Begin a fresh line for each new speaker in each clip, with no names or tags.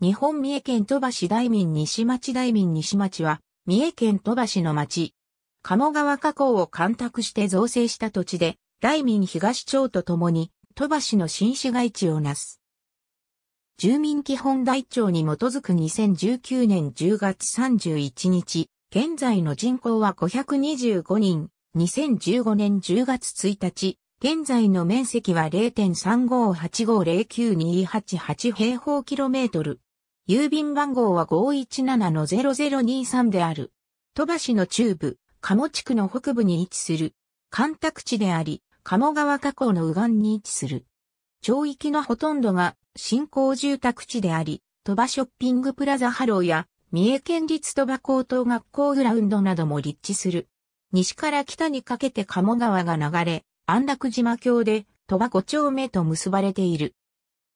日本三重県鳥羽市大民西町大民西町は、三重県鳥羽市の町。鴨川河口を干拓して造成した土地で、大民東町とともに、鳥羽市の新市街地をなす。住民基本台帳に基づく2019年10月31日、現在の人口は525人、2015年10月1日、現在の面積は0.35850928平方キロメートル。郵便番号は517-0023である。鳥羽市の中部、鴨地区の北部に位置する。干拓地であり、鴨川河口の右岸に位置する。町域のほとんどが新興住宅地であり、鳥羽ショッピングプラザハローや、三重県立鳥羽高等学校グラウンドなども立地する。西から北にかけて鴨川が流れ、安楽島橋で鳥羽五丁目と結ばれている。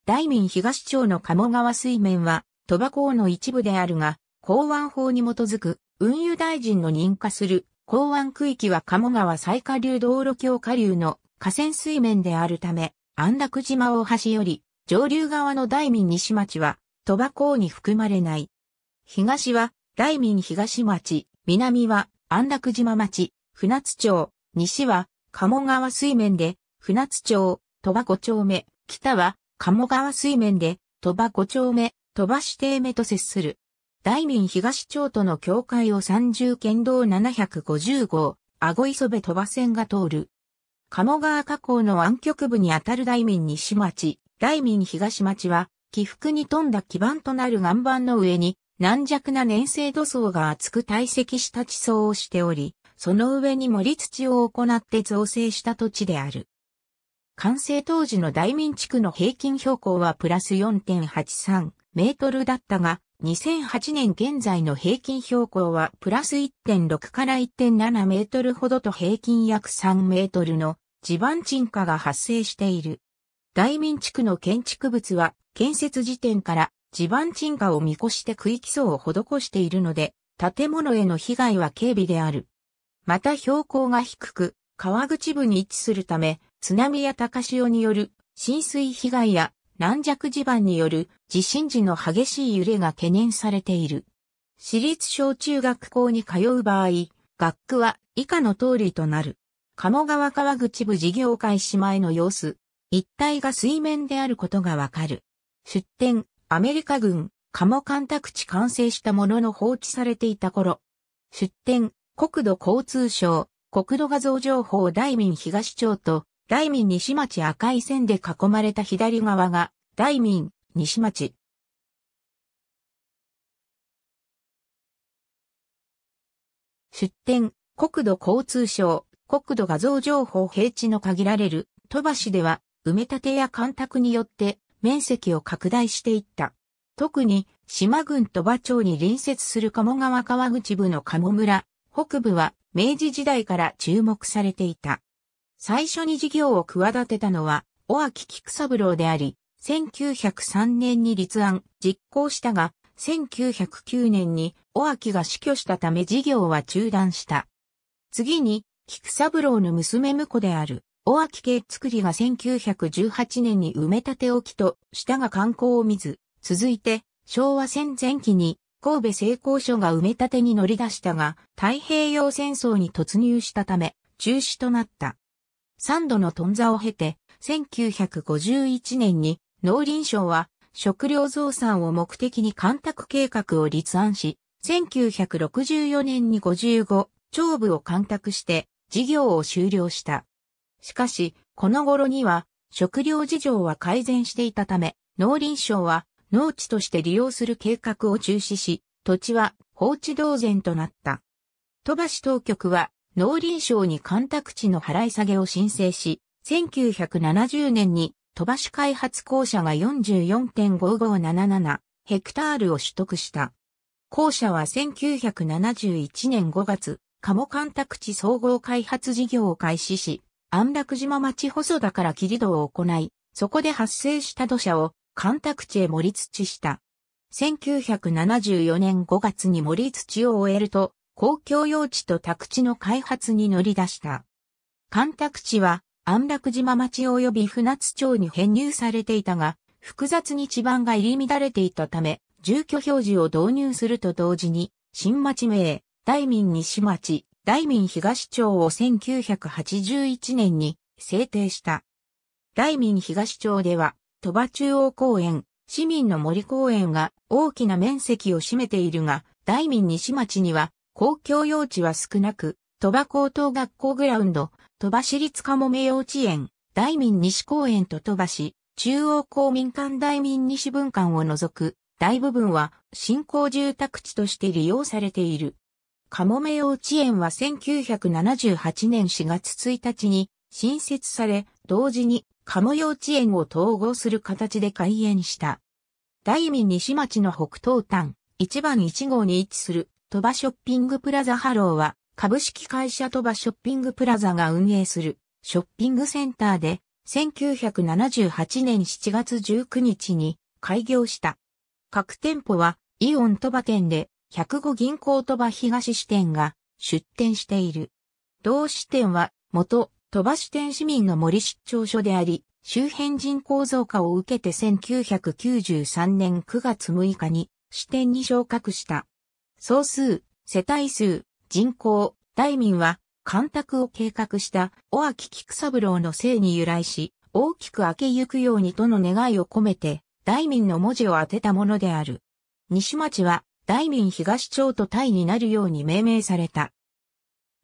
大民東町の鴨川水面は、賭場港の一部であるが、港湾法に基づく運輸大臣の認可する港湾区域は鴨川最下流道路橋下流の河川水面であるため、安楽島大橋より上流側の大民西町は賭場港に含まれない。東は大民東町、南は安楽島町、船津町、西は鴨川水面で船津町、鳥羽五丁目、北は鴨川水面で鳥羽五丁目、飛ばし邸目と接する。大民東町との境界を三重県道750号、あご磯部飛ば線が通る。鴨川河口の湾曲部にあたる大民西町、大民東町は、起伏に富んだ基盤となる岩盤の上に、軟弱な粘性土層が厚く堆積した地層をしており、その上に盛り土を行って造成した土地である。完成当時の大民地区の平均標高はプラス4.83メートルだったが、2008年現在の平均標高はプラス1.6から1.7メートルほどと平均約3メートルの地盤沈下が発生している。大民地区の建築物は建設時点から地盤沈下を見越して区域層を施しているので、建物への被害は軽微である。また標高が低く、川口部に位置するため、津波や高潮による浸水被害や軟弱地盤による地震時の激しい揺れが懸念されている。私立小中学校に通う場合、学区は以下の通りとなる。鴨川川口部事業開始前の様子、一帯が水面であることがわかる。出展、アメリカ軍、鴨干拓地完成したものの放置されていた頃。出展、国土交通省、国土画像情報大民東町と大民西町赤い線で囲まれた左側が、大民西町。出展、国土交通省、国土画像情報平地の限られる、鳥羽市では、埋め立てや干拓によって、面積を拡大していった。特に、島郡鳥羽町に隣接する鴨川川口部の鴨村、北部は、明治時代から注目されていた。最初に事業を企てたのは、尾脇菊三郎であり、1903年に立案、実行したが、1909年に尾脇が死去したため事業は中断した。次に、菊三郎の娘婿である、尾脇家作りが1918年に埋め立て置きと、下が観光を見ず、続いて、昭和戦前期に、神戸成功所が埋め立てに乗り出したが、太平洋戦争に突入したため、中止となった。3度の頓挫を経て、1951年に農林省は食料増産を目的に干拓計画を立案し、1964年に55町部を干拓して事業を終了した。しかし、この頃には食料事情は改善していたため、農林省は農地として利用する計画を中止し、土地は放置同然となった。鳥羽当局は農林省に干拓地の払い下げを申請し、1970年に鳥羽市開発公社が44.5577ヘクタールを取得した。公社は1971年5月、鴨干拓地総合開発事業を開始し、安楽島町細田から切り土を行い、そこで発生した土砂を干拓地へ盛り土した。1974年5月に盛り土を終えると、公共用地と宅地の開発に乗り出した。干拓地は安楽島町及び船津町に編入されていたが、複雑に地盤が入り乱れていたため、住居表示を導入すると同時に、新町名、大民西町、大民東町を1981年に制定した。大民東町では、鳥羽中央公園、市民の森公園が大きな面積を占めているが、大民西町には公共用地は少なく、鳥羽高等学校グラウンド、鳥羽市立かもめ幼稚園、大民西公園と鳥羽市、中央公民館大民西分館を除く、大部分は新興住宅地として利用されている。かもめ幼稚園は1978年4月1日に新設され、同時にかも幼稚園を統合する形で開園した。大民西町の北東端、1番1号に位置する鳥羽ショッピングプラザハローは、株式会社鳥羽ショッピングプラザが運営するショッピングセンターで、1978年7月19日に開業した。各店舗は、イオン鳥羽店で、105銀行鳥羽東支店が出店している。同支店は、元鳥羽支店市民の森出張所であり、周辺人口増加を受けて1993年9月6日に支店に昇格した。総数、世帯数、人口、大民は、干拓を計画した尾脇菊三郎の姓に由来し、大きく明けゆくようにとの願いを込めて、大民の文字を当てたものである。西町は、大民東町とタイになるように命名された。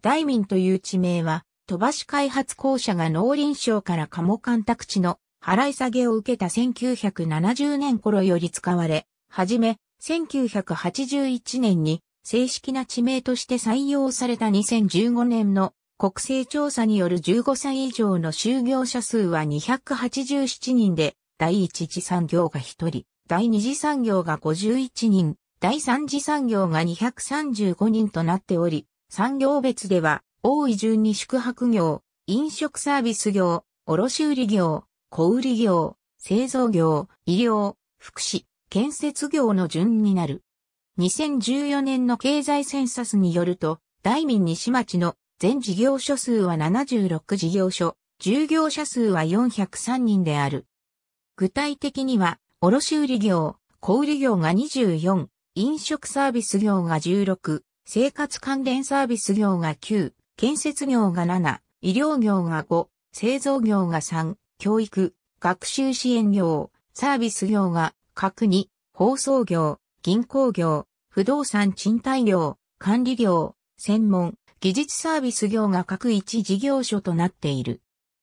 大民という地名は、飛ばし開発公社が農林省から鴨干拓地の払い下げを受けた1970年頃より使われ、はじめ、1981年に正式な地名として採用された2015年の国勢調査による15歳以上の就業者数は287人で、第一次産業が1人、第二次産業が51人、第三次産業が235人となっており、産業別では、多い順に宿泊業、飲食サービス業、卸売業、小売業、製造業、医療、福祉、建設業の順になる。2014年の経済センサスによると、大民西町の全事業所数は76事業所、従業者数は403人である。具体的には、卸売業、小売業が24、飲食サービス業が16、生活関連サービス業が9、建設業が7、医療業が5、製造業が3、教育、学習支援業、サービス業が角に、放送業、銀行業、不動産賃貸業、管理業、専門、技術サービス業が各1事業所となっている。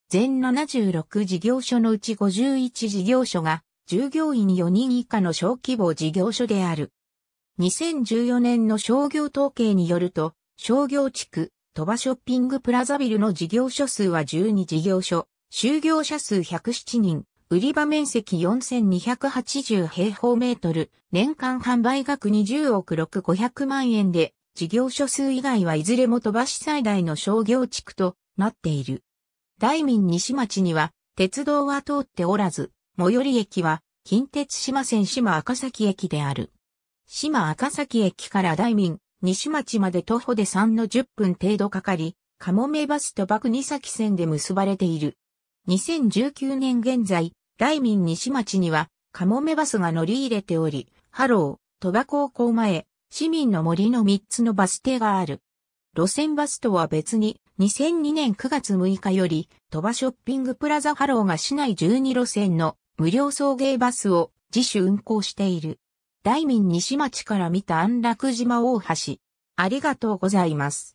全76事業所のうち51事業所が従業員4人以下の小規模事業所である。2014年の商業統計によると、商業地区、鳥羽ショッピングプラザビルの事業所数は12事業所、就業者数107人、売り場面積4280平方メートル、年間販売額20億6500万円で、事業所数以外はいずれも飛ばし最大の商業地区となっている。大民西町には、鉄道は通っておらず、最寄り駅は、近鉄島線島赤崎駅である。島赤崎駅から大民、西町まで徒歩で3の10分程度かかり、かもめバスと爆二崎線で結ばれている。2019年現在、大民西町には、カモメバスが乗り入れており、ハロー、鳥羽高校前、市民の森の3つのバス停がある。路線バスとは別に、2002年9月6日より、鳥羽ショッピングプラザハローが市内12路線の無料送迎バスを自主運行している。大民西町から見た安楽島大橋。ありがとうございます。